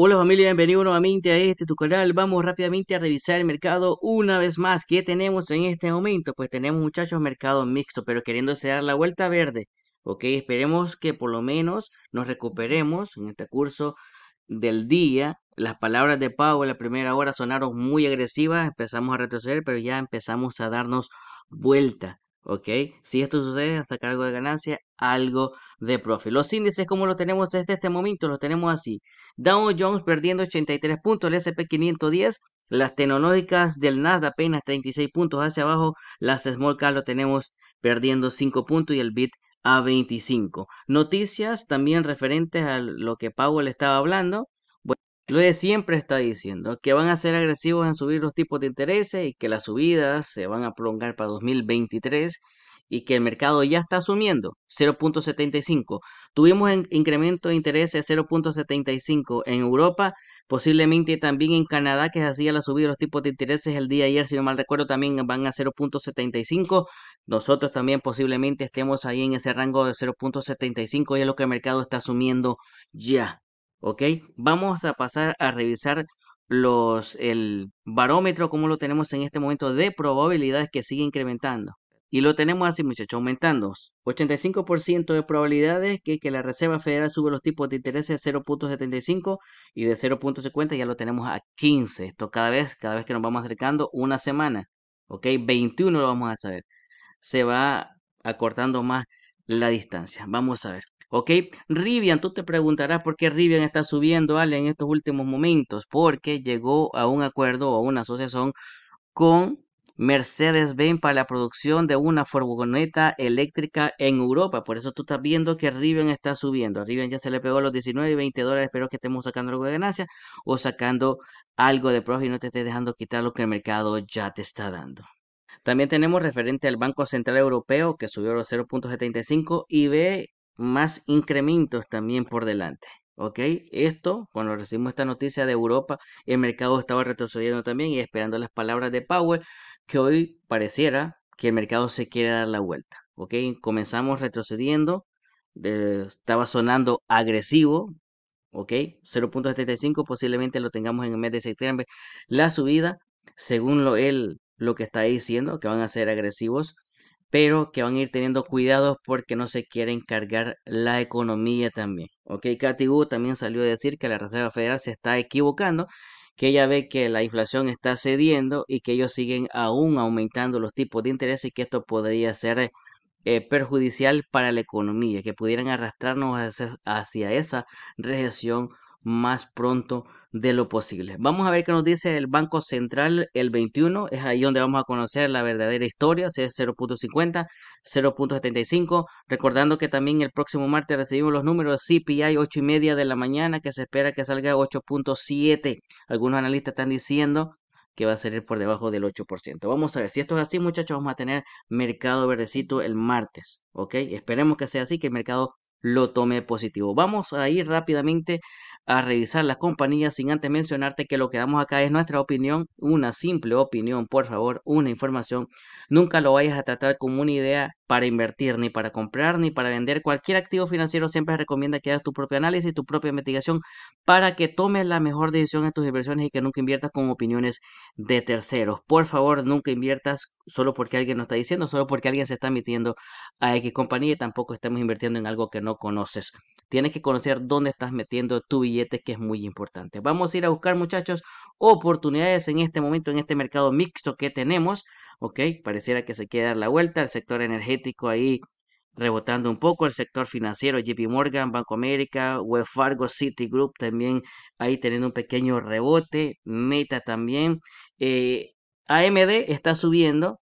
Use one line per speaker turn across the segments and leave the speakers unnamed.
Hola familia, bienvenido nuevamente a este tu canal. Vamos rápidamente a revisar el mercado una vez más. ¿Qué tenemos en este momento? Pues tenemos muchachos mercado mixto, pero queriéndose dar la vuelta verde. Ok, esperemos que por lo menos nos recuperemos en este curso del día. Las palabras de Pau en la primera hora sonaron muy agresivas, empezamos a retroceder, pero ya empezamos a darnos vuelta. ¿ok? Si esto sucede, sacar algo de ganancia, algo de profit. Los índices como lo tenemos desde este momento, los tenemos así. Dow Jones perdiendo 83 puntos, el S&P 510, las tecnológicas del Nasdaq apenas 36 puntos hacia abajo, las Small lo tenemos perdiendo 5 puntos y el BIT a 25. Noticias también referentes a lo que Powell estaba hablando de siempre está diciendo que van a ser agresivos en subir los tipos de intereses y que las subidas se van a prolongar para 2023 y que el mercado ya está asumiendo 0.75. Tuvimos incremento de intereses de 0.75 en Europa, posiblemente también en Canadá, que se hacía la subida de los tipos de intereses el día de ayer, si no mal recuerdo, también van a 0.75. Nosotros también posiblemente estemos ahí en ese rango de 0.75 y es lo que el mercado está asumiendo ya. ¿ok? Vamos a pasar a revisar los, el barómetro como lo tenemos en este momento de probabilidades que sigue incrementando. Y lo tenemos así, muchachos, aumentando. 85% de probabilidades que, que la Reserva Federal sube los tipos de interés de 0.75 y de 0.50 ya lo tenemos a 15. Esto cada vez, cada vez que nos vamos acercando, una semana. ¿Ok? 21 lo vamos a saber. Se va acortando más la distancia. Vamos a ver. ¿ok? Rivian, tú te preguntarás por qué Rivian está subiendo, Ale, en estos últimos momentos, porque llegó a un acuerdo o una asociación con Mercedes-Benz para la producción de una furgoneta eléctrica en Europa. Por eso tú estás viendo que Rivian está subiendo. A Rivian ya se le pegó los 19 y 20 dólares. Espero que estemos sacando algo de ganancia o sacando algo de profit y no te estés dejando quitar lo que el mercado ya te está dando. También tenemos referente al Banco Central Europeo que subió a los 0.75 y ve más incrementos también por delante. ¿Ok? Esto, cuando recibimos esta noticia de Europa, el mercado estaba retrocediendo también y esperando las palabras de Powell, que hoy pareciera que el mercado se quiere dar la vuelta. ¿Ok? Comenzamos retrocediendo, eh, estaba sonando agresivo, ¿ok? 0.75 posiblemente lo tengamos en el mes de septiembre. La subida, según lo, él lo que está diciendo, que van a ser agresivos, pero que van a ir teniendo cuidado porque no se quieren cargar la economía también. Ok, Katy Wu también salió a decir que la Reserva Federal se está equivocando, que ella ve que la inflación está cediendo y que ellos siguen aún aumentando los tipos de interés y que esto podría ser eh, perjudicial para la economía, que pudieran arrastrarnos hacia, hacia esa recesión más pronto de lo posible. Vamos a ver qué nos dice el Banco Central el 21. Es ahí donde vamos a conocer la verdadera historia. Si es 0.50, 0.75. Recordando que también el próximo martes recibimos los números CPI 8 y media de la mañana que se espera que salga 8.7. Algunos analistas están diciendo que va a salir por debajo del 8%. Vamos a ver, si esto es así, muchachos, vamos a tener mercado verdecito el martes, ¿ok? Esperemos que sea así, que el mercado lo tome positivo. Vamos a ir rápidamente a revisar las compañías sin antes mencionarte que lo que damos acá es nuestra opinión, una simple opinión, por favor, una información. Nunca lo vayas a tratar como una idea para invertir, ni para comprar, ni para vender cualquier activo financiero, siempre recomienda que hagas tu propio análisis, tu propia investigación para que tomes la mejor decisión en tus inversiones y que nunca inviertas con opiniones de terceros. Por favor, nunca inviertas solo porque alguien nos está diciendo, solo porque alguien se está metiendo a X compañía y tampoco estamos invirtiendo en algo que no conoces. Tienes que conocer dónde estás metiendo tu billete, que es muy importante. Vamos a ir a buscar, muchachos, oportunidades en este momento, en este mercado mixto que tenemos ¿ok? Pareciera que se quiere dar la vuelta, el sector energético ahí rebotando un poco, el sector financiero, JP Morgan, Banco América, Wells Fargo, Citigroup también ahí teniendo un pequeño rebote, Meta también. Eh, AMD está subiendo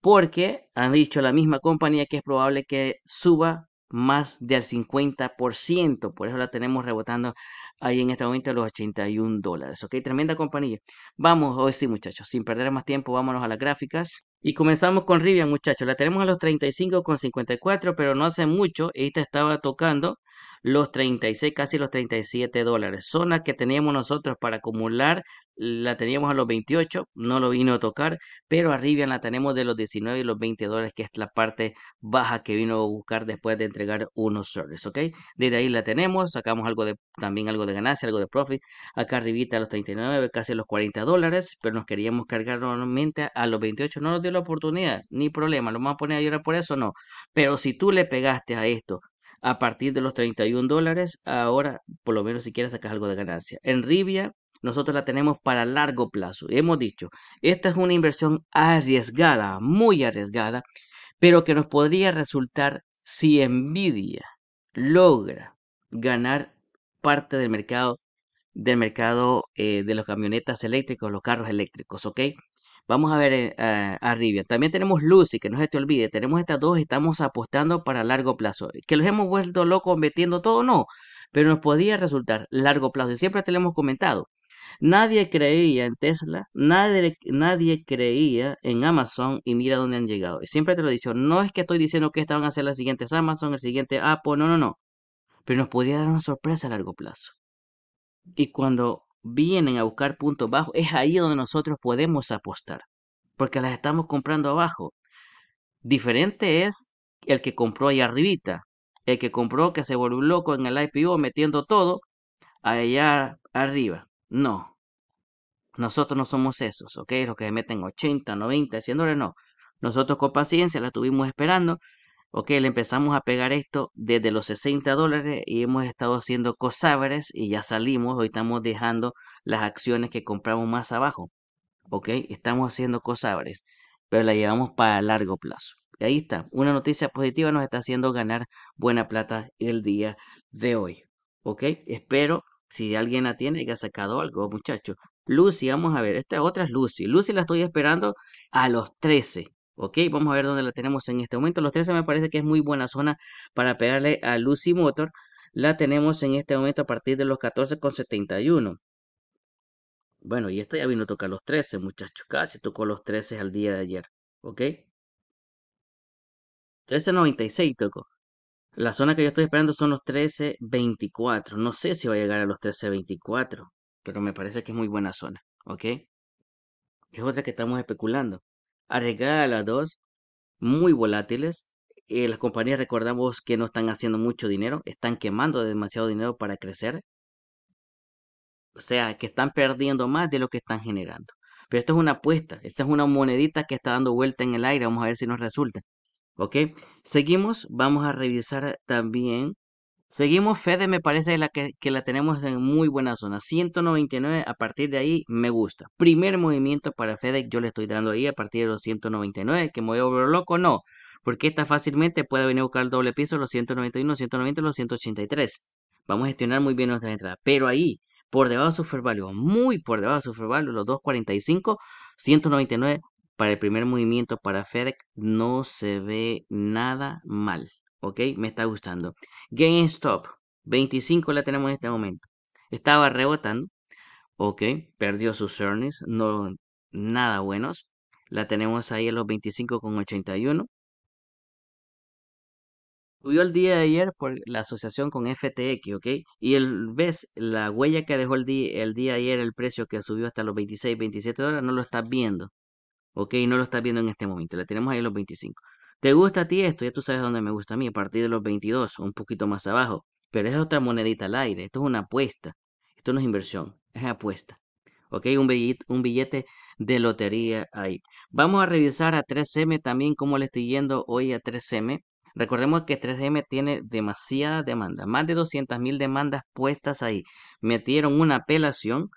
porque han dicho la misma compañía que es probable que suba más del 50%. Por eso la tenemos rebotando ahí en este momento a los 81 dólares. Ok, tremenda compañía. Vamos, hoy sí muchachos, sin perder más tiempo, vámonos a las gráficas. Y comenzamos con Rivian muchachos. La tenemos a los 35,54, pero no hace mucho. Esta estaba tocando los 36, casi los 37 dólares. Zona que teníamos nosotros para acumular la teníamos a los 28, no lo vino a tocar, pero a Rivian la tenemos de los 19 y los 20 dólares, que es la parte baja que vino a buscar después de entregar unos servers, ¿ok? Desde ahí la tenemos, sacamos algo de, también algo de ganancia, algo de profit, acá arribita a los 39, casi los 40 dólares, pero nos queríamos cargar normalmente a los 28, no nos dio la oportunidad, ni problema, lo vamos a poner a llorar por eso, no, pero si tú le pegaste a esto, a partir de los 31 dólares, ahora por lo menos si quieres sacas algo de ganancia. En Rivia nosotros la tenemos para largo plazo. Hemos dicho, esta es una inversión arriesgada, muy arriesgada, pero que nos podría resultar si Nvidia logra ganar parte del mercado del mercado eh, de los camionetas eléctricos, los carros eléctricos, ¿ok? Vamos a ver arriba. Eh, Rivian. También tenemos Lucy, que no se te olvide. Tenemos estas dos, estamos apostando para largo plazo. ¿Que los hemos vuelto locos metiendo todo? No, pero nos podría resultar largo plazo. Y siempre te lo hemos comentado. Nadie creía en Tesla, nadie, creía en Amazon y mira dónde han llegado. Y siempre te lo he dicho, no es que estoy diciendo que estaban a ser las siguientes Amazon, el siguiente Apple, no, no, no. Pero nos podría dar una sorpresa a largo plazo. Y cuando vienen a buscar puntos bajos, es ahí donde nosotros podemos apostar, porque las estamos comprando abajo. Diferente es el que compró allá arribita, el que compró que se volvió loco en el IPO metiendo todo allá arriba. No. Nosotros no somos esos, ¿ok? Los que se meten 80, 90, 100 dólares, no. Nosotros con paciencia la estuvimos esperando, ¿ok? Le empezamos a pegar esto desde los 60 dólares y hemos estado haciendo cosabres y ya salimos, hoy estamos dejando las acciones que compramos más abajo, ¿ok? Estamos haciendo cosabres, pero la llevamos para largo plazo. Y ahí está, una noticia positiva nos está haciendo ganar buena plata el día de hoy, ¿ok? Espero si alguien la tiene, que ha sacado algo, muchachos. Lucy, vamos a ver. Esta otra es Lucy. Lucy la estoy esperando a los 13. Ok, vamos a ver dónde la tenemos en este momento. Los 13 me parece que es muy buena zona para pegarle a Lucy Motor. La tenemos en este momento a partir de los 14,71. Bueno, y esta ya vino a tocar los 13, muchachos. Casi tocó los 13 al día de ayer. ¿Ok? 13.96 tocó. La zona que yo estoy esperando son los 13.24. No sé si va a llegar a los 13.24, pero me parece que es muy buena zona, ¿ok? Es otra que estamos especulando. Arriesgada a las dos, muy volátiles. Eh, las compañías, recordamos que no están haciendo mucho dinero, están quemando demasiado dinero para crecer. O sea, que están perdiendo más de lo que están generando. Pero esto es una apuesta, esta es una monedita que está dando vuelta en el aire, vamos a ver si nos resulta. ¿Ok? Seguimos, vamos a revisar también. Seguimos, Fede me parece la que, la tenemos en muy buena zona. 199, a partir de ahí me gusta. Primer movimiento para Fede, yo le estoy dando ahí a partir de los 199, que me voy a volver loco, no. Porque esta fácilmente puede venir a buscar el doble piso, los 191, 190, los 183. Vamos a gestionar muy bien nuestras entradas. Pero ahí, por debajo de su fair muy por debajo de su fair value, los 245, 199, para el primer movimiento para FedEx no se ve nada mal. ¿Ok? Me está gustando. GameStop. 25 la tenemos en este momento. Estaba rebotando. ¿Ok? Perdió sus earnings. No, nada buenos. La tenemos ahí en los 25,81. Subió el día de ayer por la asociación con FTX, ¿ok? Y el, ves, la huella que dejó el, día, el día ayer, el precio que subió hasta los 26, 27 dólares, no lo estás viendo. Ok, no lo estás viendo en este momento. La tenemos ahí en los 25. ¿Te gusta a ti esto? Ya tú sabes dónde me gusta a mí, a partir de los 22, un poquito más abajo. Pero es otra monedita al aire. Esto es una apuesta. Esto no es inversión, es apuesta. ¿ok? Un billete, un billete de lotería ahí. Vamos a revisar a 3M también, cómo le estoy yendo hoy a 3M. Recordemos que 3M tiene demasiada demanda, más de 200.000 demandas puestas ahí. Metieron una apelación,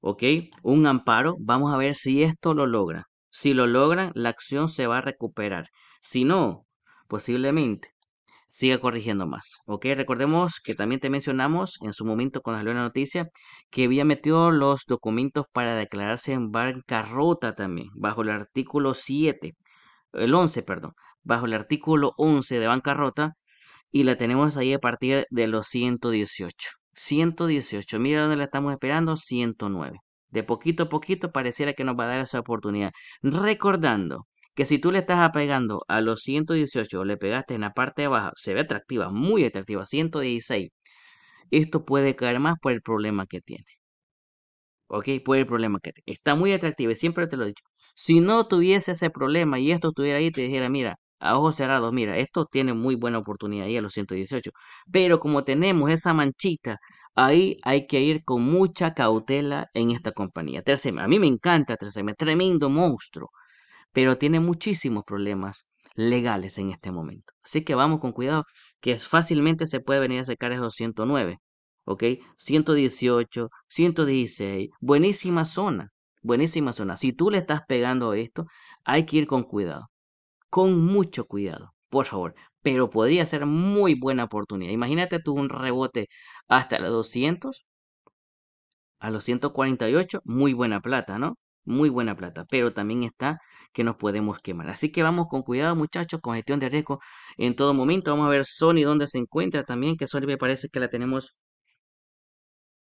¿ok? Un amparo. Vamos a ver si esto lo logra. Si lo logran, la acción se va a recuperar. Si no, posiblemente siga corrigiendo más. Ok, recordemos que también te mencionamos en su momento cuando salió la noticia que había metido los documentos para declararse en bancarrota también, bajo el artículo 7, el 11, perdón, bajo el artículo 11 de bancarrota y la tenemos ahí a partir de los 118. 118, mira dónde la estamos esperando, 109. De poquito a poquito pareciera que nos va a dar esa oportunidad. Recordando que si tú le estás apegando a los 118 o le pegaste en la parte de baja, se ve atractiva, muy atractiva, 116. Esto puede caer más por el problema que tiene. ¿Ok? Por el problema que tiene. Está muy atractiva y siempre te lo he dicho. Si no tuviese ese problema y esto estuviera ahí, te dijera, mira, a ojos cerrados, mira, esto tiene muy buena oportunidad ahí a los 118. Pero como tenemos esa manchita, ahí hay que ir con mucha cautela en esta compañía. a mí me encanta 3M, tremendo monstruo, pero tiene muchísimos problemas legales en este momento. Así que vamos con cuidado, que fácilmente se puede venir a sacar esos 109, ¿ok? 118, 116, buenísima zona, buenísima zona. Si tú le estás pegando esto, hay que ir con cuidado con mucho cuidado, por favor. Pero podría ser muy buena oportunidad. Imagínate tú un rebote hasta los 200, a los 148, muy buena plata, ¿no? Muy buena plata, pero también está que nos podemos quemar. Así que vamos con cuidado, muchachos, con gestión de riesgo en todo momento. Vamos a ver Sony dónde se encuentra también, que Sony me parece que la tenemos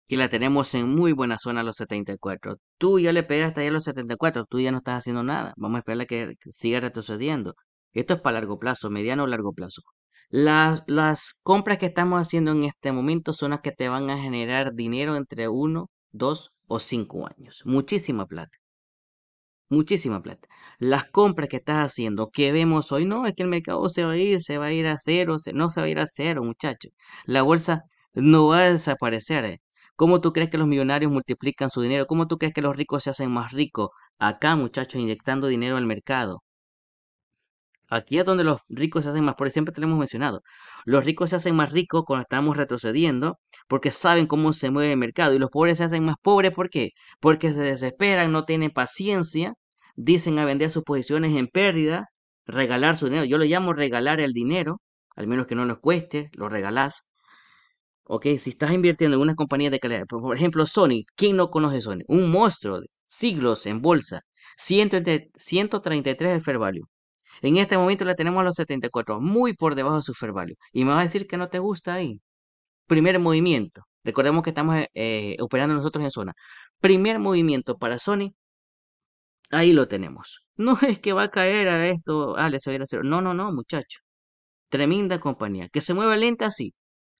y la tenemos en muy buena zona a los 74. Tú ya le pegaste hasta a los 74, tú ya no estás haciendo nada. Vamos a esperar a que siga retrocediendo. Esto es para largo plazo, mediano o largo plazo. Las, las compras que estamos haciendo en este momento son las que te van a generar dinero entre 1, 2 o 5 años. Muchísima plata. Muchísima plata. Las compras que estás haciendo, que vemos hoy, no, es que el mercado se va a ir, se va a ir a cero, no se va a ir a cero, muchachos. La bolsa no va a desaparecer. Eh. ¿Cómo tú crees que los millonarios multiplican su dinero? ¿Cómo tú crees que los ricos se hacen más ricos? Acá, muchachos, inyectando dinero al mercado. Aquí es donde los ricos se hacen más, por siempre te lo hemos mencionado. Los ricos se hacen más ricos cuando estamos retrocediendo porque saben cómo se mueve el mercado. Y los pobres se hacen más pobres, ¿por qué? Porque se desesperan, no tienen paciencia, dicen a vender sus posiciones en pérdida, regalar su dinero. Yo lo llamo regalar el dinero, al menos que no nos cueste, lo regalás. ¿ok? Si estás invirtiendo en una compañía de calidad, pues, por ejemplo Sony, ¿quién no conoce Sony? Un monstruo, de siglos en bolsa, 133 el fair value. En este momento la tenemos a los 74, muy por debajo de su fair value. Y me vas a decir que no te gusta ahí. Primer movimiento. Recordemos que estamos eh, operando nosotros en zona. Primer movimiento para Sony. Ahí lo tenemos. No es que va a caer a esto, ah, a ir No, no, no, muchacho. Tremenda compañía. Que se mueva lenta, así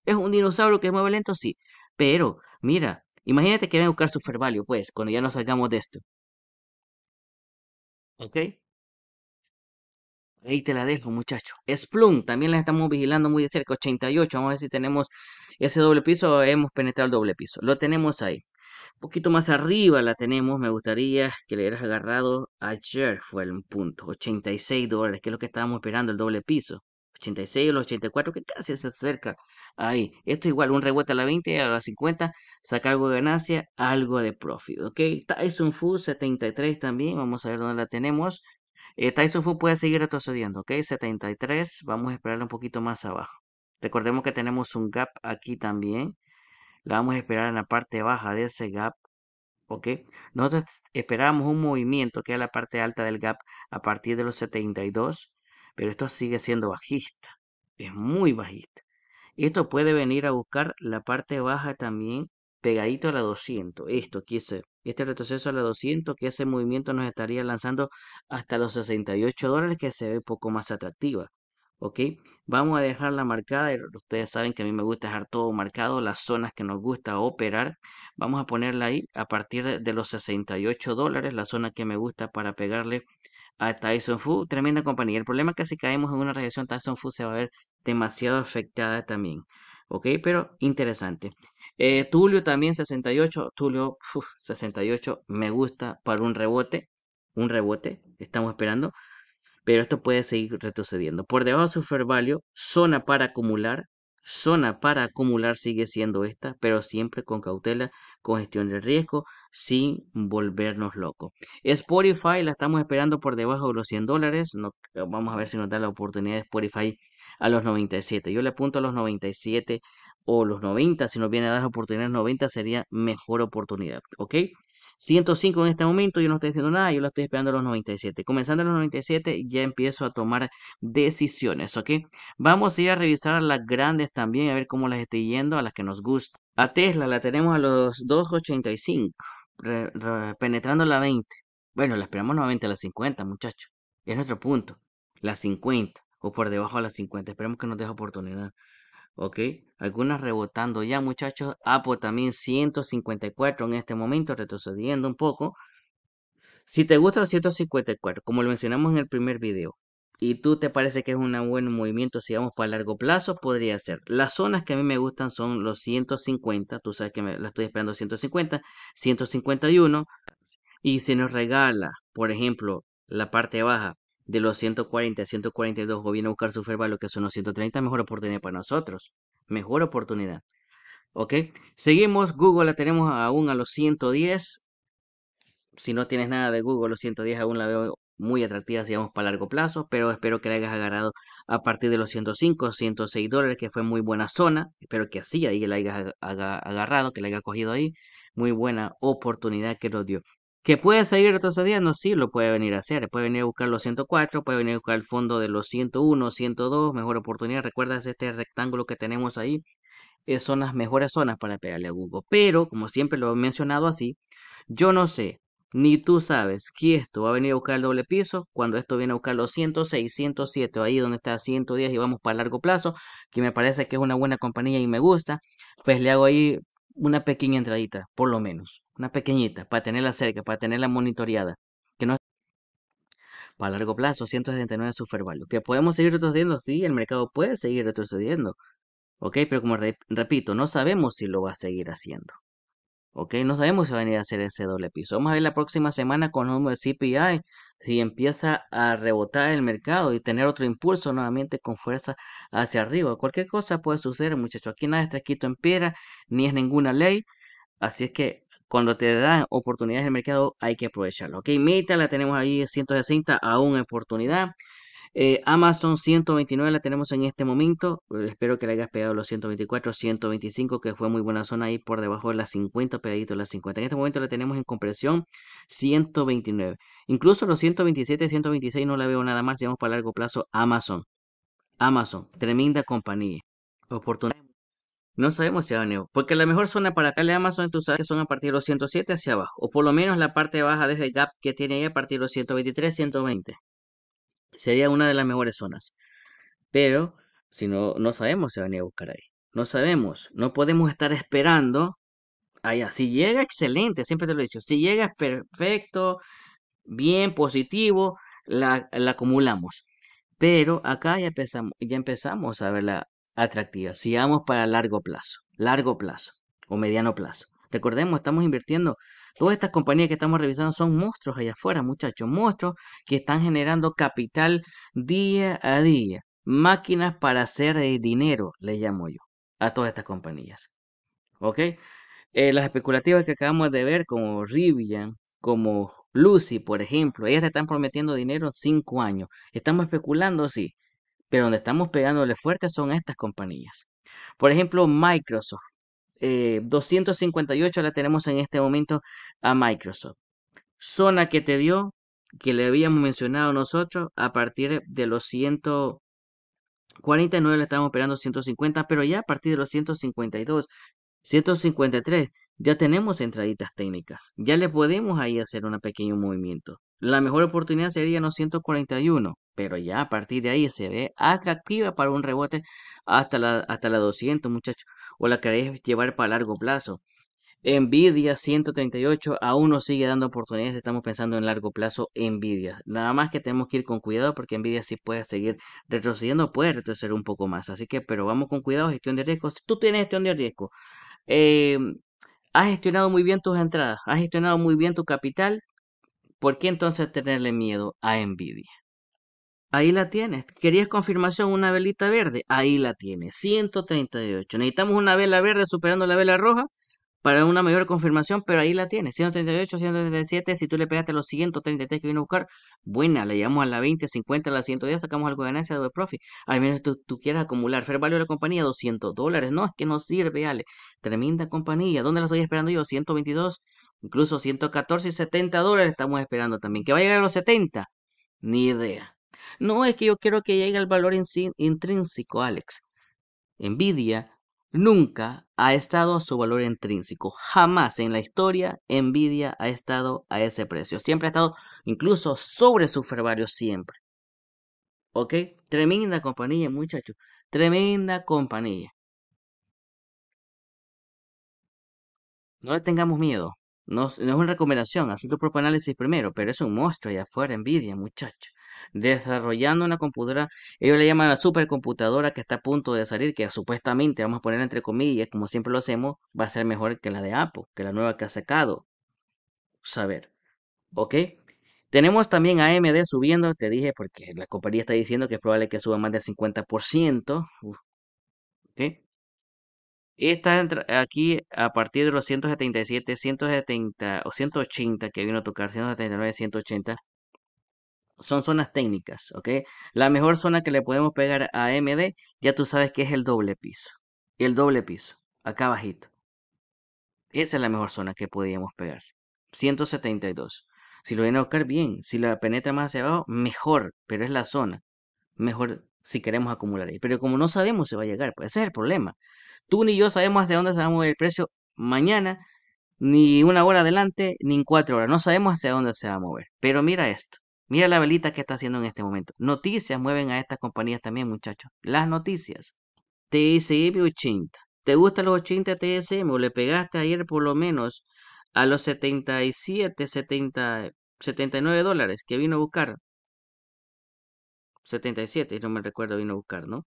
es un dinosaurio que mueve lento, sí. Pero, mira, imagínate que ven a buscar su Fervalio, pues, cuando ya nos salgamos de esto. ¿Ok? Ahí te la dejo, muchacho. Splunk, también la estamos vigilando muy de cerca. 88, vamos a ver si tenemos ese doble piso o hemos penetrado el doble piso. Lo tenemos ahí. Un poquito más arriba la tenemos. Me gustaría que le hubieras agarrado ayer, fue el punto. 86 dólares, que es lo que estábamos esperando, el doble piso. 86, los 84, que casi se acerca ahí. Esto igual, un rebote a la 20, a la 50, saca algo de ganancia, algo de profit, ¿ok? Tyson Fu 73 también, vamos a ver dónde la tenemos. Eh, Tyson Fu puede seguir retrocediendo, ¿ok? 73, vamos a esperar un poquito más abajo. Recordemos que tenemos un gap aquí también. La vamos a esperar en la parte baja de ese gap. ¿Ok? Nosotros esperamos un movimiento que es la parte alta del gap a partir de los 72 pero esto sigue siendo bajista, es muy bajista. Esto puede venir a buscar la parte baja también pegadito a la 200. Esto, aquí este retroceso a la 200, que ese movimiento nos estaría lanzando hasta los 68 dólares, que se ve poco más atractiva. ¿Ok? Vamos a dejarla marcada. Ustedes saben que a mí me gusta dejar todo marcado, las zonas que nos gusta operar. Vamos a ponerla ahí a partir de los 68 dólares, la zona que me gusta para pegarle a Tyson Fu. Tremenda compañía. El problema es que si caemos en una regresión Tyson Fu se va a ver demasiado afectada también. ¿Ok? Pero interesante. Eh, Tulio también 68. Tulio 68 me gusta para un rebote. Un rebote. Estamos esperando. Pero esto puede seguir retrocediendo. Por debajo de su value, zona para acumular zona para acumular sigue siendo esta, pero siempre con cautela, con gestión de riesgo, sin volvernos locos. Spotify la estamos esperando por debajo de los 100 dólares. vamos a ver si nos da la oportunidad de Spotify a los 97. Yo le apunto a los 97 o los 90. Si nos viene a dar la oportunidades 90 sería mejor oportunidad. ¿Ok? 105 en este momento, yo no estoy diciendo nada, yo la estoy esperando a los 97. Comenzando a los 97 ya empiezo a tomar decisiones, ¿ok? Vamos a ir a revisar a las grandes también, a ver cómo las estoy yendo, a las que nos gusta. A Tesla la tenemos a los 2.85, penetrando la 20. Bueno, la esperamos nuevamente a las 50, muchachos. Es nuestro punto, las 50 o por debajo de las 50. Esperemos que nos deje oportunidad. ¿ok? Algunas rebotando ya, muchachos. Apo ah, pues también 154 en este momento, retrocediendo un poco. Si te gusta los 154, como lo mencionamos en el primer video, y tú te parece que es un buen movimiento, si vamos para largo plazo, podría ser. Las zonas que a mí me gustan son los 150, tú sabes que me, la estoy esperando 150, 151, y si nos regala, por ejemplo, la parte baja de los 140 a 142 o viene a buscar su ferba, lo que son los 130, mejor oportunidad para nosotros. Mejor oportunidad. ¿Ok? Seguimos. Google la tenemos aún a los 110. Si no tienes nada de Google, los 110 aún la veo muy atractiva si vamos para largo plazo, pero espero que la hayas agarrado a partir de los 105, 106 dólares, que fue muy buena zona. Espero que así ahí la hayas agarrado, que la hayas cogido ahí. Muy buena oportunidad que nos dio. Que puede seguir no sí lo puede venir a hacer. Puede venir a buscar los 104, puede venir a buscar el fondo de los 101, 102, mejor oportunidad. Recuerdas este rectángulo que tenemos ahí. es eh, son las mejores zonas para pegarle a Google. Pero, como siempre lo he mencionado así, yo no sé, ni tú sabes que esto va a venir a buscar el doble piso cuando esto viene a buscar los 106, 107, ahí donde está 110 y vamos para largo plazo, que me parece que es una buena compañía y me gusta. Pues le hago ahí una pequeña entradita, por lo menos, una pequeñita, para tenerla cerca, para tenerla monitoreada, que no para largo plazo, 179 super que podemos seguir retrocediendo, sí, el mercado puede seguir retrocediendo, ok, pero como repito, no sabemos si lo va a seguir haciendo, ok, no sabemos si va a venir a hacer ese doble piso, vamos a ver la próxima semana con el número de CPI, si empieza a rebotar el mercado y tener otro impulso nuevamente con fuerza hacia arriba. Cualquier cosa puede suceder, muchachos. Aquí nada está escrito en piedra, ni es ninguna ley. Así es que cuando te dan oportunidades en el mercado hay que aprovecharlo. Ok, Meta la tenemos ahí 160, aún oportunidad. Eh, Amazon 129 la tenemos en este momento. Espero que le hayas pegado los 124, 125, que fue muy buena zona ahí por debajo de las 50, pegadito de las 50. En este momento la tenemos en compresión 129. Incluso los 127, 126 no la veo nada más. Si vamos para largo plazo, Amazon. Amazon, tremenda compañía. Oportunidad. No sabemos si va a porque la mejor zona para darle a Amazon, tú sabes que son a partir de los 107 hacia abajo, o por lo menos la parte baja desde el gap que tiene ahí a partir de los 123, 120. Sería una de las mejores zonas. Pero si no, no sabemos si van a ir a buscar ahí. No sabemos. No podemos estar esperando allá. Ah, si llega, excelente. Siempre te lo he dicho. Si llega, perfecto. Bien, positivo. La, acumulamos. Pero acá ya empezamos, ya empezamos a verla atractiva. vamos para largo plazo. Largo plazo o mediano plazo. Recordemos, estamos invirtiendo Todas estas compañías que estamos revisando son monstruos allá afuera, muchachos, monstruos que están generando capital día a día. Máquinas para hacer dinero, le llamo yo, a todas estas compañías. ¿Ok? Eh, las especulativas que acabamos de ver, como Rivian, como Lucy, por ejemplo, ellas te están prometiendo dinero en 5 años. Estamos especulando, sí, pero donde estamos pegándole fuerte son estas compañías. Por ejemplo, Microsoft. 258 eh, la tenemos en este momento a Microsoft. Zona que te dio, que le habíamos mencionado nosotros, a partir de los 149 le estamos operando 150, pero ya a partir de los 152, 153, ya tenemos entraditas técnicas. Ya le podemos ahí hacer un pequeño movimiento. La mejor oportunidad sería los 141, pero ya a partir de ahí se ve atractiva para un rebote hasta la, hasta la 200, muchachos o la queréis llevar para largo plazo. Nvidia 138 aún nos sigue dando oportunidades, estamos pensando en largo plazo Nvidia. Nada más que tenemos que ir con cuidado porque Nvidia sí puede seguir retrocediendo, puede retroceder un poco más. Así que, pero vamos con cuidado, gestión de riesgo. Si tú tienes gestión de riesgo, em, has gestionado muy bien tus entradas, has gestionado muy bien tu capital, ¿por qué entonces tenerle miedo a Nvidia? Ahí la tienes. ¿Querías confirmación una velita verde? Ahí la tienes. 138. Necesitamos una vela verde superando la vela roja para una mayor confirmación, pero ahí la tienes. 138, 137. Si tú le pegaste los 133 que vino a buscar, buena, le llamamos a la 20, 50, a la 110, sacamos algo de ganancia de profit. Al menos tú, quieras acumular. Fair value de la compañía, 200 dólares. No, es que no sirve, Ale. Tremenda compañía. ¿Dónde la estoy esperando yo? 122, incluso 114 y 70 dólares estamos esperando también. ¿Que va a llegar a los 70? Ni idea. No es que yo quiero que llegue al valor intrínseco, Alex. Envidia nunca ha estado a su valor intrínseco. Jamás en la historia Envidia ha estado a ese precio. Siempre ha estado incluso sobre su fervario, siempre. ¿Ok? Tremenda compañía, muchachos. Tremenda compañía. No le tengamos miedo. No, es una recomendación, hacer tu propio análisis primero, pero es un monstruo allá afuera, Envidia, muchachos desarrollando una computadora, ellos le llaman la supercomputadora que está a punto de salir, que supuestamente, vamos a poner entre comillas, como siempre lo hacemos, va a ser mejor que la de Apple, que la nueva que ha sacado. Saber. ¿Ok? Tenemos también a AMD subiendo, te dije, porque la compañía está diciendo que es probable que suba más del 50%. ¿Ok? Está aquí a partir de los 177, 170 o 180 que vino a tocar, 179, 180 son zonas técnicas, ¿ok? La mejor zona que le podemos pegar a AMD, ya tú sabes que es el doble piso. El doble piso, acá bajito. Esa es la mejor zona que podíamos pegar. 172. Si lo viene a buscar bien, si la penetra más hacia abajo, mejor, pero es la zona. Mejor si queremos acumular ahí. Pero como no sabemos Se va a llegar, pues ese es el problema. Tú ni yo sabemos hacia dónde se va a mover el precio mañana, ni una hora adelante, ni en cuatro horas. No sabemos hacia dónde se va a mover. Pero mira esto. Mira la velita que está haciendo en este momento. Noticias mueven a estas compañías también, muchachos. Las noticias. TSM 80. ¿Te gustan los 80 TSM o le pegaste ayer por lo menos a los 77, 79 dólares que vino a buscar? 77, no me recuerdo, vino a buscar, ¿no?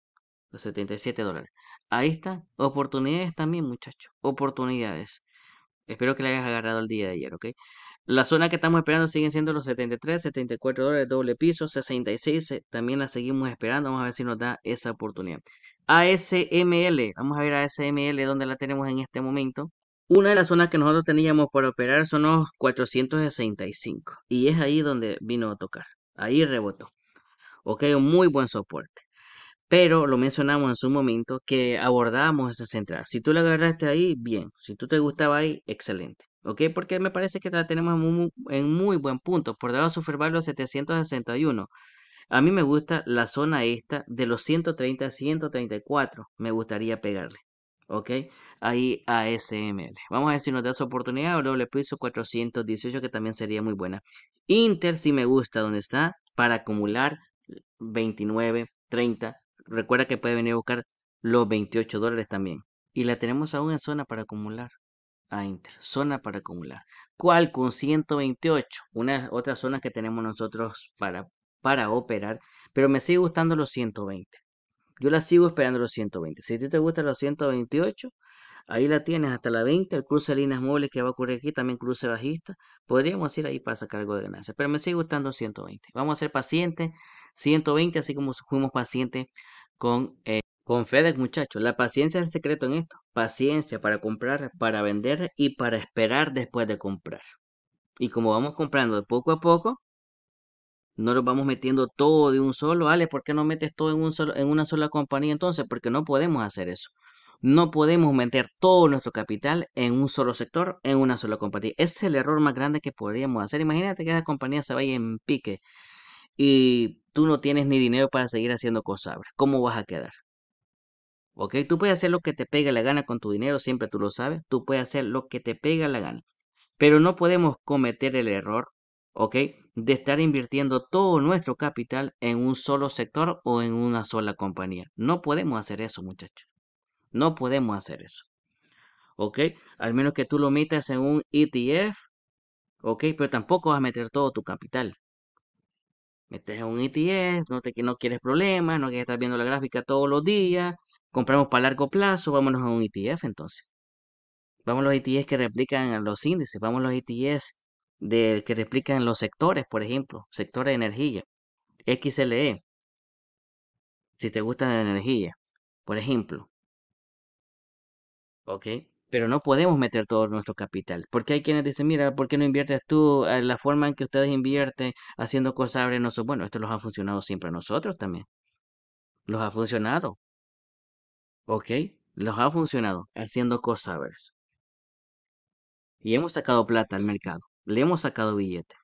Los 77 dólares. Ahí está. Oportunidades también, muchachos. Oportunidades. Espero que le hayas agarrado el día de ayer, ¿ok? La zona que estamos esperando siguen siendo los 73, 74 dólares, doble piso, 66. También la seguimos esperando. Vamos a ver si nos da esa oportunidad. ASML, vamos a ver a ASML donde la tenemos en este momento. Una de las zonas que nosotros teníamos para operar son los 465. Y es ahí donde vino a tocar. Ahí rebotó. Ok, un muy buen soporte. Pero lo mencionamos en su momento que abordábamos esa central. Si tú la agarraste ahí, bien. Si tú te gustaba ahí, excelente. ¿Ok? Porque me parece que la tenemos en muy, buen punto. Por debajo de su 761. A mí me gusta la zona esta de los 130 a 134. Me gustaría pegarle. ¿ok? Ahí a SML. Vamos a ver si nos da su oportunidad. Doble piso 418, que también sería muy buena. Inter, si me gusta dónde está, para acumular 29, 30, recuerda que puede venir a buscar los 28 dólares también. Y la tenemos aún en zona para acumular. A ah, Inter, zona para acumular. ¿Cuál con 128? Una otras zonas que tenemos nosotros para, para operar. Pero me sigue gustando los 120. Yo la sigo esperando los 120. Si a ti te gustan los 128, Ahí la tienes hasta la 20, el cruce de líneas móviles que va a ocurrir aquí, también cruce bajista. Podríamos ir ahí para sacar algo de ganancia, pero me sigue gustando 120. Vamos a ser pacientes, 120, así como fuimos pacientes con, eh, con FedEx, muchachos. La paciencia es el secreto en esto. Paciencia para comprar, para vender y para esperar después de comprar. Y como vamos comprando poco a poco, no lo vamos metiendo todo de un solo. vale ¿por qué no metes todo en, un solo, en una sola compañía entonces? Porque no podemos hacer eso. No podemos meter todo nuestro capital en un solo sector, en una sola compañía. Ese es el error más grande que podríamos hacer. Imagínate que esa compañía se vaya en pique y tú no tienes ni dinero para seguir haciendo cosas. ¿Cómo vas a quedar? ¿Ok? Tú puedes hacer lo que te pega la gana con tu dinero, siempre tú lo sabes. Tú puedes hacer lo que te pega la gana. Pero no podemos cometer el error, ¿ok? De estar invirtiendo todo nuestro capital en un solo sector o en una sola compañía. No podemos hacer eso, muchachos. No podemos hacer eso. ¿Ok? Al menos que tú lo metas en un ETF. ¿Ok? Pero tampoco vas a meter todo tu capital. Metes en un ETF, no, que no quieres problemas, no quieres estar viendo la gráfica todos los días. Compramos para largo plazo, vámonos a un ETF entonces. Vamos a los ETFs que replican los índices, vamos a los ETFs de, que replican los sectores, por ejemplo, sector de energía, XLE, si te gusta la energía, por ejemplo, ¿ok? Pero no podemos meter todo nuestro capital, porque hay quienes dicen, mira, ¿por qué no inviertes tú? La forma en que ustedes invierten haciendo cosas es bueno, esto los ha funcionado siempre a nosotros también. Los ha funcionado. ¿Ok? Los ha funcionado haciendo cosas Y hemos sacado plata al mercado. Le hemos sacado billetes.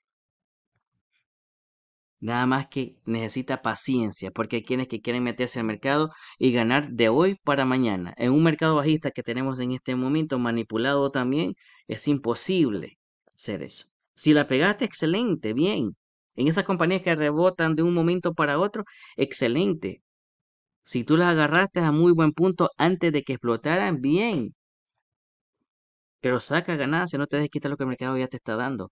Nada más que necesita paciencia, porque hay quienes que quieren meterse al mercado y ganar de hoy para mañana. En un mercado bajista que tenemos en este momento, manipulado también, es imposible hacer eso. Si la pegaste, excelente, bien. En esas compañías que rebotan de un momento para otro, excelente. Si tú las agarraste a muy buen punto antes de que explotaran, bien pero saca ganancia, no te des lo que el mercado ya te está dando.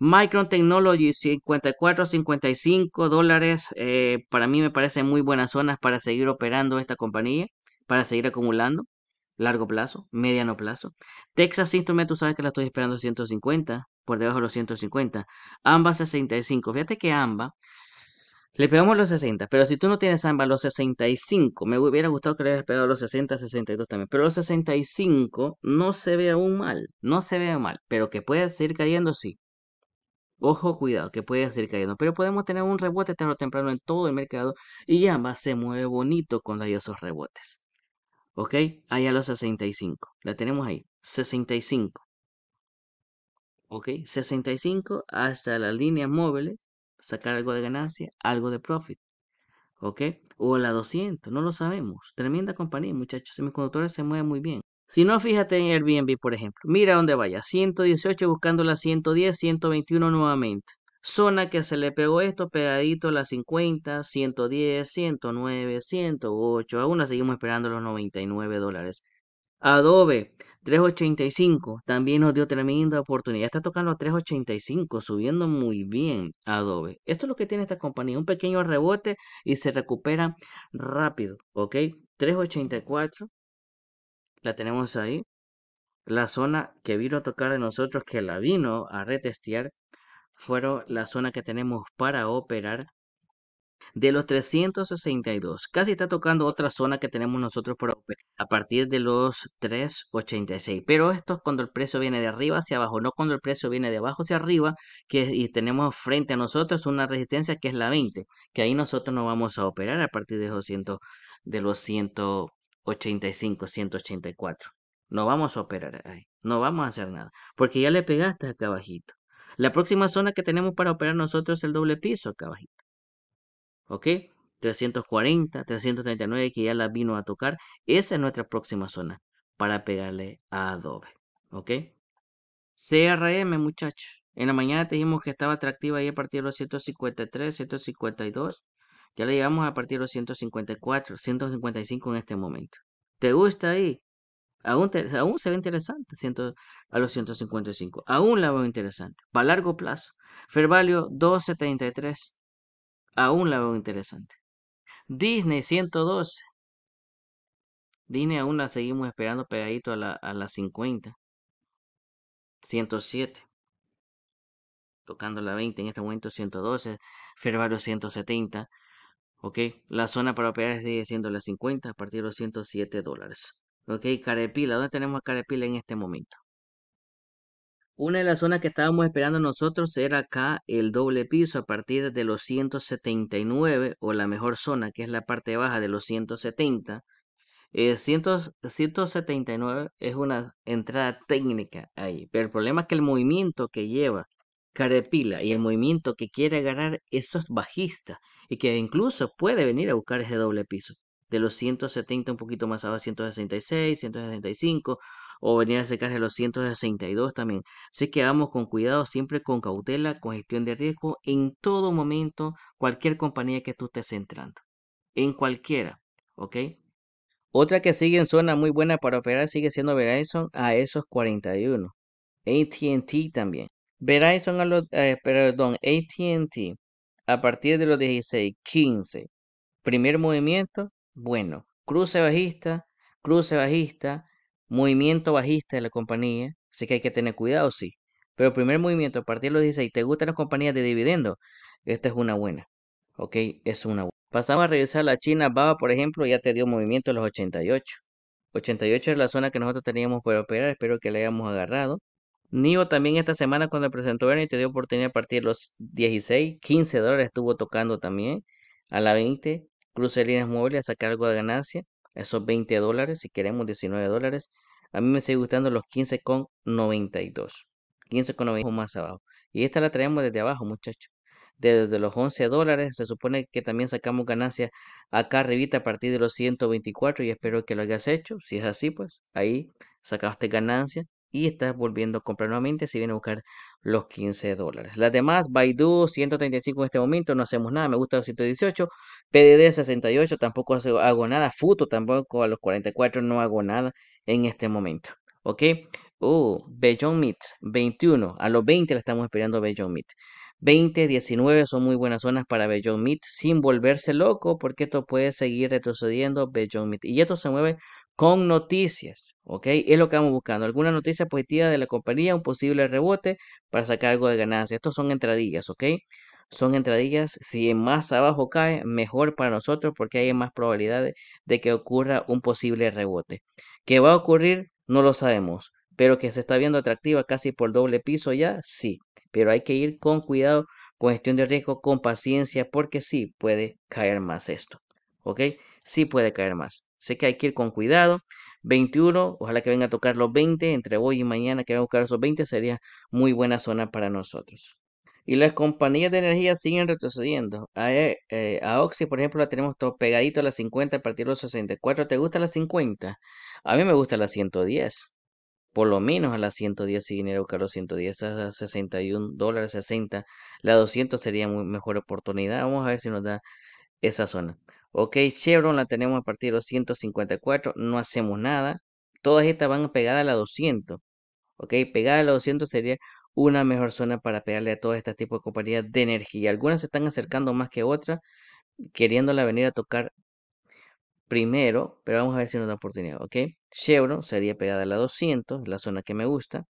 Micron Technology, 54, 55 dólares. Eh, para mí me parecen muy buenas zonas para seguir operando esta compañía, para seguir acumulando. Largo plazo, mediano plazo. Texas Instruments, tú sabes que la estoy esperando 150, por debajo de los 150. AMBA 65. Fíjate que ambas le pegamos los 60, pero si tú no tienes ambas, los 65, me hubiera gustado que le hubieras pegado los 60, 62 también, pero los 65 no se ve aún mal, no se ve mal, pero que puede seguir cayendo, sí. Ojo, cuidado, que puede seguir cayendo, pero podemos tener un rebote tarde o temprano en todo el mercado y más se mueve bonito con esos rebotes. ¿Ok? Ahí a los 65, la tenemos ahí, 65. ¿Ok? 65 hasta las líneas móviles sacar algo de ganancia, algo de profit. ¿Ok? O la 200, no lo sabemos. Tremenda compañía, muchachos. Semiconductores se mueven muy bien. Si no, fíjate en Airbnb, por ejemplo. Mira dónde vaya. 118 buscando la 110, 121 nuevamente. Zona que se le pegó esto pegadito La 50, 110, 109, 108. Aún la seguimos esperando los 99 dólares. Adobe, 385 también nos dio tremenda oportunidad. Está tocando a 385, subiendo muy bien Adobe. Esto es lo que tiene esta compañía, un pequeño rebote y se recupera rápido, ¿ok? 384, la tenemos ahí. La zona que vino a tocar de nosotros, que la vino a retestear, fueron la zona que tenemos para operar de los 362. Casi está tocando otra zona que tenemos nosotros por a partir de los 386. Pero esto es cuando el precio viene de arriba hacia abajo, no cuando el precio viene de abajo hacia arriba. Que, y tenemos frente a nosotros una resistencia que es la 20, que ahí nosotros no vamos a operar a partir de los, de los 185, 184. No vamos a operar ahí, no vamos a hacer nada, porque ya le pegaste acá abajito. La próxima zona que tenemos para operar nosotros es el doble piso acá abajito. ¿ok? 340, 339 que ya la vino a tocar. Esa es nuestra próxima zona para pegarle a Adobe, ¿ok? CRM, muchachos. En la mañana te dijimos que estaba atractiva ahí a partir de los 153, 152. Ya la llegamos a partir de los 154, 155 en este momento. ¿Te gusta ahí? Aún, aún se ve interesante a los 155. Aún la veo interesante. Para largo plazo. Fervalio 273. Aún la veo interesante. Disney 112. Disney aún la seguimos esperando pegadito a la, 50. 107. Tocando la 20 en este momento 112. Febrero 170. Ok, la zona para operar sigue siendo la 50 a partir de los 107 dólares. Ok, Carepila, ¿dónde tenemos a Carepila en este momento? Una de las zonas que estábamos esperando nosotros era acá el doble piso a partir de los 179 o la mejor zona que es la parte baja de los 170. 179 eh, es una entrada técnica ahí, pero el problema es que el movimiento que lleva Carepila y el movimiento que quiere ganar esos bajistas y que incluso puede venir a buscar ese doble piso de los 170 un poquito más abajo, 166, 165, o venir a acercarse a los 162 también. Así que vamos con cuidado, siempre con cautela, con gestión de riesgo, en todo momento, cualquier compañía que tú estés entrando, en cualquiera, ¿ok? Otra que sigue en zona muy buena para operar sigue siendo Verizon a esos 41. ATT también. Verizon a los, eh, perdón, ATT a partir de los 16, 15. Primer movimiento, bueno, cruce bajista, cruce bajista, movimiento bajista de la compañía, así que hay que tener cuidado, sí. Pero el primer movimiento a partir de los 16, ¿te gustan las compañías de dividendo? Esta es una buena. Ok, es una buena. Pasamos a revisar la China Baba, por ejemplo, ya te dio movimiento a los 88. 88 es la zona que nosotros teníamos para operar, espero que la hayamos agarrado. NIO también esta semana cuando presentó y te dio oportunidad a partir de los 16, 15 dólares estuvo tocando también a la 20. Cruce líneas móviles a sacar algo de ganancia esos 20 dólares, si queremos 19 dólares. A mí me sigue gustando los 15,92. 15,92 más abajo. Y esta la traemos desde abajo, muchachos. Desde los 11 dólares, se supone que también sacamos ganancia acá arribita a partir de los 124 y espero que lo hayas hecho. Si es así, pues ahí sacaste ganancia y está volviendo a comprar nuevamente si viene a buscar los 15 dólares. Las demás, Baidu 135 en este momento, no hacemos nada, me gusta los 118, PDD 68, tampoco hago nada, Futo tampoco a los 44 no hago nada en este momento. ¿Ok? Uh, Beyond Meat 21, a los 20 la estamos esperando Beyond Meat. 20, 19 son muy buenas zonas para Beyond Meat sin volverse loco porque esto puede seguir retrocediendo Beyond Y esto se mueve con noticias. ¿Ok? Es lo que vamos buscando. Alguna noticia positiva de la compañía, un posible rebote para sacar algo de ganancia. Estos son entradillas, ¿ok? Son entradillas. Si más abajo cae, mejor para nosotros porque hay más probabilidades de que ocurra un posible rebote. ¿Qué va a ocurrir? No lo sabemos. Pero que se está viendo atractiva casi por doble piso ya, sí. Pero hay que ir con cuidado, con gestión de riesgo, con paciencia, porque sí puede caer más esto. ¿Ok? Sí puede caer más. Sé que hay que ir con cuidado. 21, ojalá que venga a tocar los 20, entre hoy y mañana que vengan a buscar esos 20 sería muy buena zona para nosotros. Y las compañías de energía siguen retrocediendo. A, e, eh, Oxy, por ejemplo, la tenemos todo pegadito a las 50 a partir de los 64. ¿Te gusta la 50? A mí me gusta la 110. Por lo menos a las 110 si dinero buscar los 110 a 61 dólares 60. La 200 sería muy mejor oportunidad. Vamos a ver si nos da esa zona. Ok, Chevron la tenemos a partir de 254, no hacemos nada. Todas estas van pegadas a la 200. Ok, pegada a la 200 sería una mejor zona para pegarle a todos este tipo de compañías de energía. Algunas se están acercando más que otras, queriéndola venir a tocar primero, pero vamos a ver si nos da oportunidad. Ok, Chevron sería pegada a la 200, la zona que me gusta.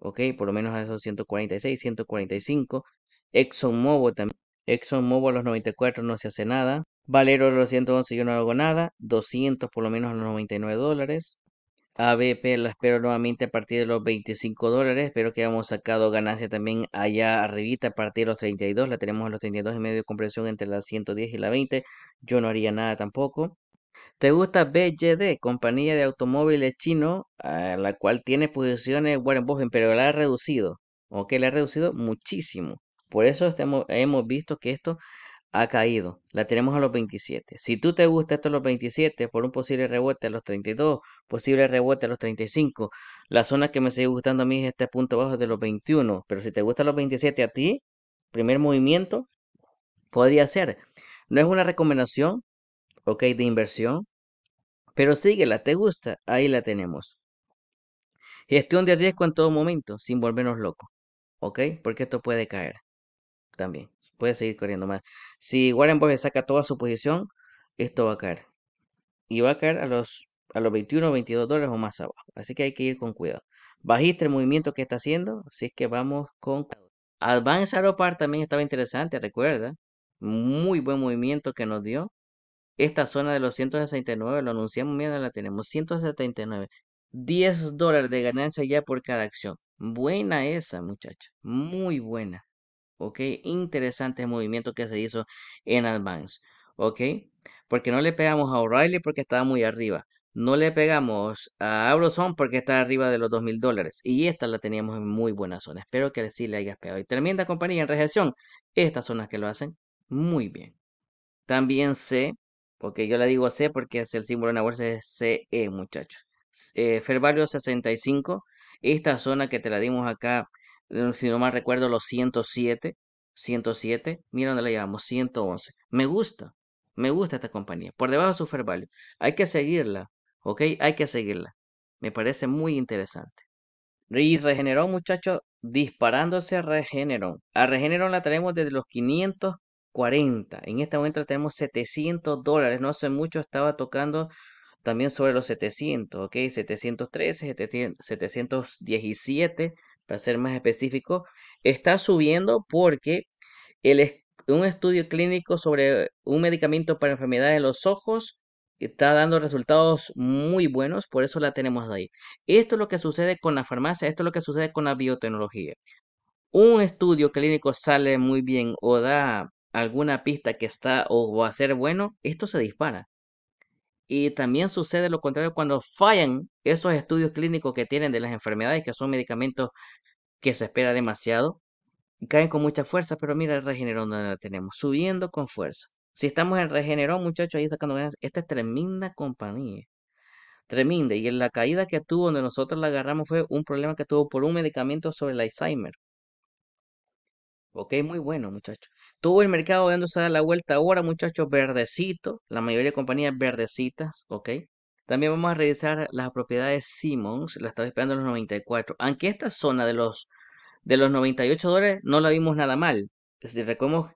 Ok, por lo menos a esos 146, 145. ExxonMobil también ExxonMobil a los 94 no se hace nada. Valero a los 111 yo no hago nada. 200 por lo menos a los 99 dólares. ABP la espero nuevamente a partir de los 25 dólares. Espero que hayamos sacado ganancia también allá arribita a partir de los 32. La tenemos a los 32 y medio de comprensión entre la 110 y la 20. Yo no haría nada tampoco. ¿Te gusta BYD, compañía de automóviles chino, a la cual tiene posiciones Warren Buffett, pero la ha reducido? ¿Ok? La ha reducido muchísimo. Por eso hemos visto que esto ha caído. La tenemos a los 27. Si tú te gusta esto a los 27, por un posible rebote a los 32, posible rebote a los 35. La zona que me sigue gustando a mí es este punto bajo de los 21. Pero si te gusta los 27 a ti, primer movimiento, podría ser. No es una recomendación, ok, de inversión. Pero síguela, te gusta, ahí la tenemos. Gestión de riesgo en todo momento, sin volvernos locos, ok, porque esto puede caer también. Puede seguir corriendo más. Si Warren Buffett saca toda su posición, esto va a caer. Y va a caer a los, a los 21 o 22 dólares o más abajo. Así que hay que ir con cuidado. Bajiste el movimiento que está haciendo. Así que vamos con... Advance par, también estaba interesante, recuerda. Muy buen movimiento que nos dio. Esta zona de los 169, lo anunciamos, mira, la tenemos. 179. 10 dólares de ganancia ya por cada acción. Buena esa, muchacha. Muy buena. ¿ok? Interesante movimiento que se hizo en Advance, ¿ok? Porque no le pegamos a O'Reilly porque estaba muy arriba. No le pegamos a Eurozone porque está arriba de los 2.000 dólares. Y esta la teníamos en muy buena zona. Espero que sí le hayas pegado. Y tremenda compañía en rejección Estas zonas que lo hacen muy bien. También C, porque yo le digo C porque es el símbolo de una bolsa es CE, muchachos. Eh, 65. Esta zona que te la dimos acá eh, si no mal recuerdo, los 107, 107, mira dónde la llevamos, 111. Me gusta, me gusta esta compañía, por debajo de su value. Hay que seguirla, ¿ok? Hay que seguirla. Me parece muy interesante. Y Regeneron, muchachos, disparándose a Regeneron. A Regeneron la tenemos desde los 540. En este momento tenemos 700 dólares. No hace mucho estaba tocando también sobre los 700, ¿ok? 713, 717 para ser más específico, está subiendo porque un estudio clínico sobre un medicamento para enfermedades de los ojos está dando resultados muy buenos, por eso la tenemos ahí. Esto es lo que sucede con la farmacia, esto es lo que sucede con la biotecnología. Un estudio clínico sale muy bien o da alguna pista que está o va a ser bueno, esto se dispara. Y también sucede lo contrario cuando fallan esos estudios clínicos que tienen de las enfermedades, que son medicamentos que se espera demasiado. Y caen con mucha fuerza, pero mira el regenerón donde lo tenemos, subiendo con fuerza. Si estamos en regenerón, muchachos, ahí sacando ganas, esta es tremenda compañía. Tremenda. Y en la caída que tuvo donde nosotros la agarramos fue un problema que tuvo por un medicamento sobre el Alzheimer. Ok, muy bueno, muchachos tuvo el mercado dándose a la vuelta ahora, muchachos, verdecito. La mayoría de compañías verdecitas, ¿ok? También vamos a revisar las propiedades Simmons. La estaba esperando en los 94. Aunque esta zona de los, de los 98 dólares no la vimos nada mal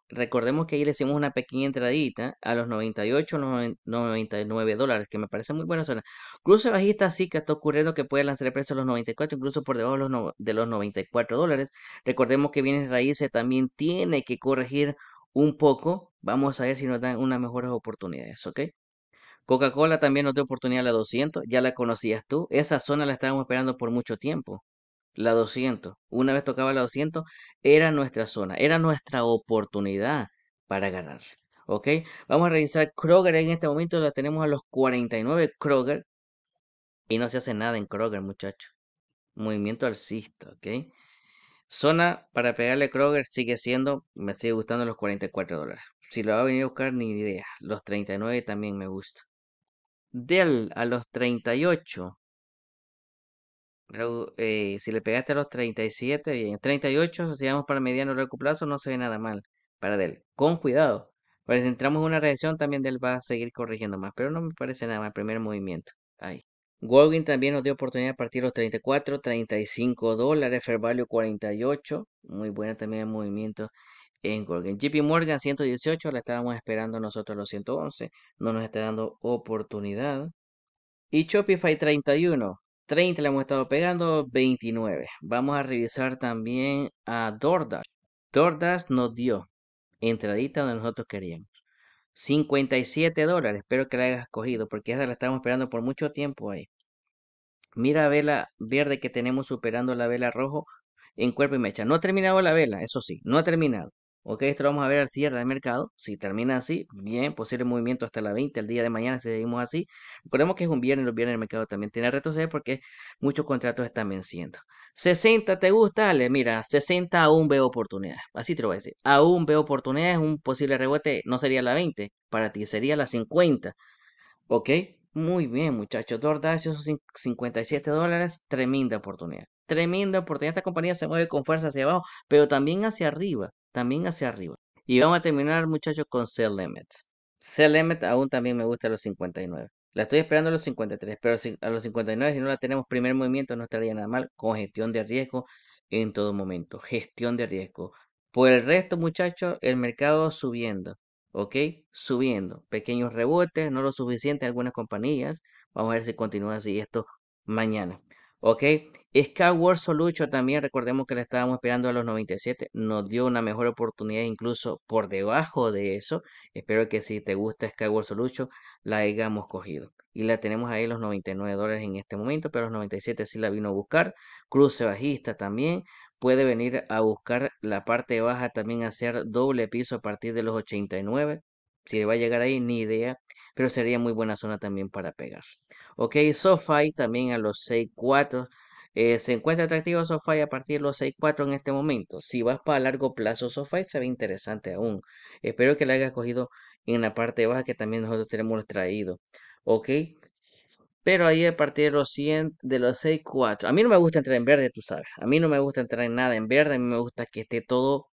recordemos, que ahí le hicimos una pequeña entradita a los 98, 99 dólares, que me parece muy buena zona. Cruce bajista sí que está ocurriendo que puede lanzar el precio a los 94, incluso por debajo de los, de los 94 dólares. Recordemos que bienes raíces también tiene que corregir un poco. Vamos a ver si nos dan unas mejores oportunidades, ¿ok? Coca-Cola también nos dio oportunidad a la 200, ya la conocías tú. Esa zona la estábamos esperando por mucho tiempo la 200, una vez tocaba la 200, era nuestra zona, era nuestra oportunidad para ganar. ¿Ok? Vamos a revisar Kroger en este momento, la tenemos a los 49 Kroger. Y no se hace nada en Kroger, muchachos. Movimiento alcista, ¿ok? Zona para pegarle Kroger sigue siendo, me sigue gustando los 44 dólares. Si lo va a venir a buscar, ni idea. Los 39 también me gusta. Dell a los 38 eh, si le pegaste a los 37, bien. 38, si vamos para el mediano largo plazo, no se ve nada mal para Dell. Con cuidado. Pero si entramos en una reacción, también Dell va a seguir corrigiendo más. Pero no me parece nada mal. Primer movimiento. Ahí. Walgreens también nos dio oportunidad a partir de los 34, 35 dólares. Fair Value 48. Muy buena también el movimiento en Golgen. JP Morgan 118, la estábamos esperando nosotros los 111, no nos está dando oportunidad. Y Shopify 31, 30 le hemos estado pegando, 29. Vamos a revisar también a DoorDash. DoorDash nos dio entradita donde nosotros queríamos. 57 dólares, espero que la hayas cogido porque esa la estamos esperando por mucho tiempo ahí. Mira vela verde que tenemos superando la vela rojo en cuerpo y mecha. No ha terminado la vela, eso sí, no ha terminado. Ok, esto lo vamos a ver al cierre del mercado. Si termina así, bien, posible movimiento hasta la 20, el día de mañana si seguimos así. Recordemos que es un viernes, los viernes el mercado también tiene retroceso porque muchos contratos están venciendo. 60, ¿te gusta? Ale, mira, 60 aún veo oportunidades. Así te lo voy a decir. Aún veo oportunidades, un posible rebote no sería la 20, para ti sería la 50. Ok, muy bien, muchachos. DoorDash, esos 57 dólares, tremenda oportunidad. Tremenda oportunidad. Esta compañía se mueve con fuerza hacia abajo, pero también hacia arriba. También hacia arriba. Y vamos a terminar, muchachos, con Sell Limit. aún también me gusta a los 59. La estoy esperando a los 53, pero a los 59, si no la tenemos primer movimiento, no estaría nada mal con gestión de riesgo en todo momento. Gestión de riesgo. Por el resto, muchachos, el mercado subiendo. ¿ok? Subiendo, pequeños rebotes, no lo suficiente en algunas compañías. Vamos a ver si continúa así esto mañana, ¿ok? Skyward Solution también, recordemos que la estábamos esperando a los 97, nos dio una mejor oportunidad incluso por debajo de eso. Espero que si te gusta Skyward Solution, la hayamos cogido. Y la tenemos ahí los 99 dólares en este momento, pero los 97 sí la vino a buscar. Cruce bajista también puede venir a buscar la parte baja también hacer doble piso a partir de los 89. Si le va a llegar ahí, ni idea, pero sería muy buena zona también para pegar. Ok, SoFi también a los 6.4. Eh, se encuentra atractivo SoFi a partir de los 6.4 en este momento. Si vas para largo plazo, SoFi se ve interesante aún. Espero que la hayas cogido en la parte baja que también nosotros tenemos traído. Ok, pero ahí a partir de los 100, de los 6.4. A mí no me gusta entrar en verde, tú sabes. A mí no me gusta entrar en nada en verde. A mí me gusta que esté todo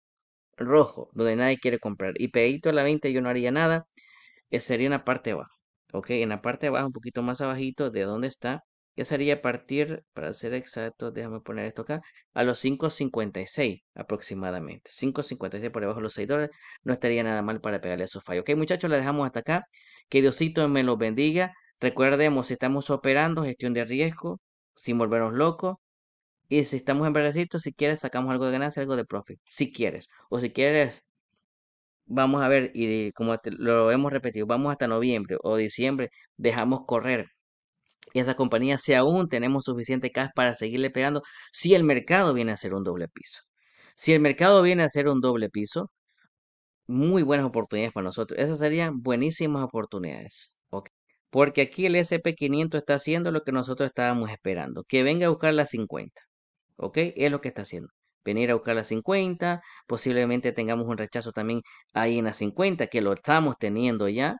rojo, donde nadie quiere comprar. Y pegadito a la 20 yo no haría nada. sería en la parte de abajo. Ok, en la parte de abajo, un poquito más abajito de donde está. Que sería partir, para ser exacto, déjame poner esto acá, a los 5.56 aproximadamente. 5.56 por debajo de los 6 dólares. No estaría nada mal para pegarle a su fallo. Ok, muchachos, la dejamos hasta acá. Que Diosito me los bendiga. Recordemos, si estamos operando, gestión de riesgo, sin volvernos locos. Y si estamos en verdecito, si quieres, sacamos algo de ganancia, algo de profit. Si quieres. O si quieres, vamos a ver, y como lo hemos repetido, vamos hasta noviembre o diciembre, dejamos correr. Y esa compañía, si aún tenemos suficiente cash para seguirle pegando, si el mercado viene a hacer un doble piso. Si el mercado viene a hacer un doble piso, muy buenas oportunidades para nosotros. Esas serían buenísimas oportunidades. Porque aquí el SP500 está haciendo lo que nosotros estábamos esperando, que venga a buscar las 50. ¿Ok? Es lo que está haciendo. Venir a buscar las 50, posiblemente tengamos un rechazo también ahí en las 50, que lo estamos teniendo ya.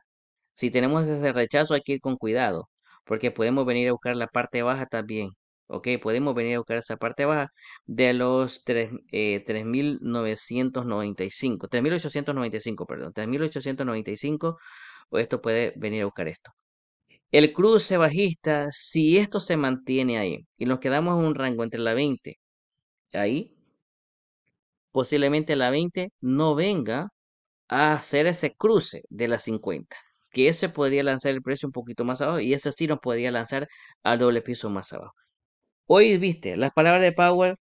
Si tenemos ese rechazo hay que ir con cuidado, porque podemos venir a buscar la parte baja también. ¿ok? Podemos venir a buscar esa parte baja de los 3.995, 3.895, eh, perdón, 3.895, pues, esto puede venir a buscar esto. El cruce bajista, si esto se mantiene ahí y nos quedamos en un rango entre la 20, ahí posiblemente la 20 no venga a hacer ese cruce de la 50, que ese podría lanzar el precio un poquito más abajo y ese sí nos podría lanzar al doble piso más abajo. Hoy viste, las palabras de Power,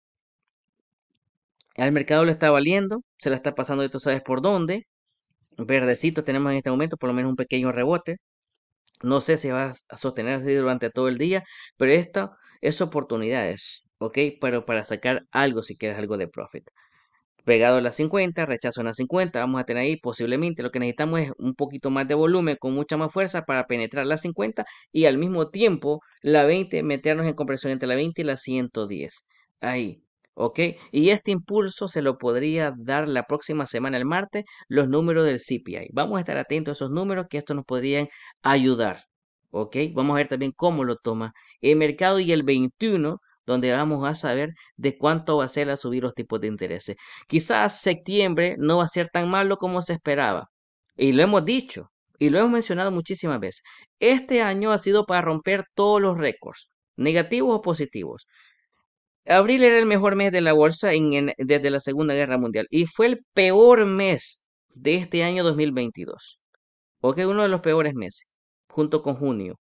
al mercado le está valiendo, se la está pasando y tú sabes por dónde. Verdecito tenemos en este momento por lo menos un pequeño rebote. No sé si va a sostenerse durante todo el día, pero esta es oportunidades, ¿ok? Pero para sacar algo, si quieres algo de profit. Pegado a las 50, rechazo a las 50, vamos a tener ahí posiblemente lo que necesitamos es un poquito más de volumen con mucha más fuerza para penetrar las 50 y al mismo tiempo la 20 meternos en compresión entre la 20 y la 110. Ahí, ¿ok? Y este impulso se lo podría dar la próxima semana, el martes, los números del CPI. Vamos a estar atentos a esos números que esto nos podrían ayudar, ¿ok? Vamos a ver también cómo lo toma el mercado y el 21 donde vamos a saber de cuánto va a ser a subir los tipos de intereses. Quizás septiembre no va a ser tan malo como se esperaba. Y lo hemos dicho, y lo hemos mencionado muchísimas veces. Este año ha sido para romper todos los récords, negativos o positivos. Abril era el mejor mes de la bolsa desde la Segunda Guerra Mundial y fue el peor mes de este año 2022. porque uno de los peores meses, junto con junio.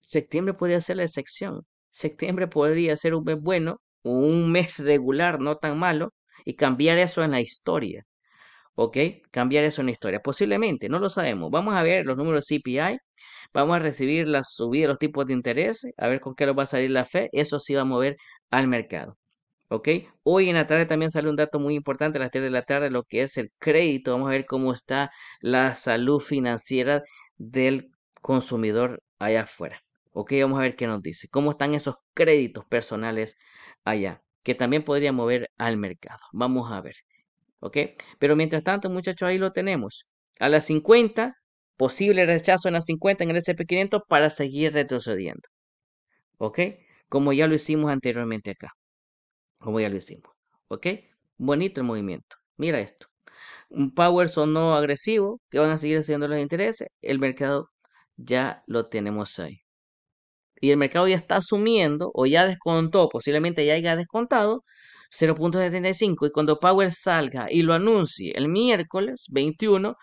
Septiembre podría ser la excepción. Septiembre podría ser un mes bueno, un mes regular, no tan malo, y cambiar eso en la historia. ¿ok? Cambiar eso en la historia. Posiblemente, no lo sabemos. Vamos a ver los números CPI. Vamos a recibir la subida de los tipos de interés. A ver con qué nos va a salir la fe, Eso sí va a mover al mercado. ¿Ok? Hoy en la tarde también sale un dato muy importante a las 3 de la tarde, lo que es el crédito. Vamos a ver cómo está la salud financiera del consumidor allá afuera. ¿Ok? Vamos a ver qué nos dice. ¿Cómo están esos créditos personales allá? Que también podría mover al mercado. Vamos a ver. Pero mientras tanto, muchachos, ahí lo tenemos. A las 50, posible rechazo en las 50 en el SP500 para seguir retrocediendo, ¿ok? Como ya lo hicimos anteriormente acá, como ya lo hicimos, ¿ok? Bonito el movimiento, mira esto. Un power no agresivo que van a seguir haciendo los intereses, el mercado ya lo tenemos ahí y el mercado ya está asumiendo o ya descontó, posiblemente ya haya descontado 0.75 y cuando Power salga y lo anuncie el miércoles 21,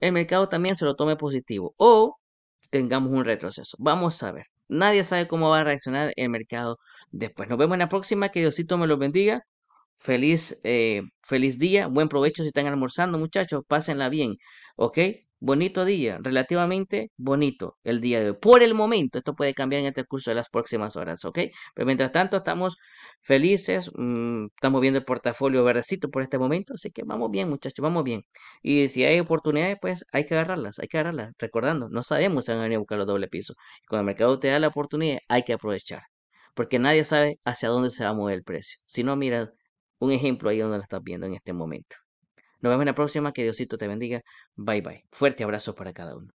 el mercado también se lo tome positivo o tengamos un retroceso. Vamos a ver. Nadie sabe cómo va a reaccionar el mercado después. Nos vemos en la próxima. Que Diosito me los bendiga. Feliz, eh, feliz día. Buen provecho si están almorzando, muchachos. Pásenla bien. ¿Ok? bonito día, relativamente bonito el día de hoy. Por el momento, esto puede cambiar en el transcurso de las próximas horas, ¿ok? Pero mientras tanto, estamos felices, mm, estamos viendo el portafolio verdecito por este momento, así que vamos bien, muchachos, vamos bien. Y si hay oportunidades, pues hay que agarrarlas, hay que agarrarlas. Recordando, no sabemos si van a venir a buscar los doble pisos. Cuando el mercado te da la oportunidad, hay que aprovechar, porque nadie sabe hacia dónde se va a mover el precio. Si no, mira un ejemplo ahí donde lo estás viendo en este momento. Nos vemos en la próxima. Que Diosito te bendiga. Bye bye. Fuerte abrazo para cada uno.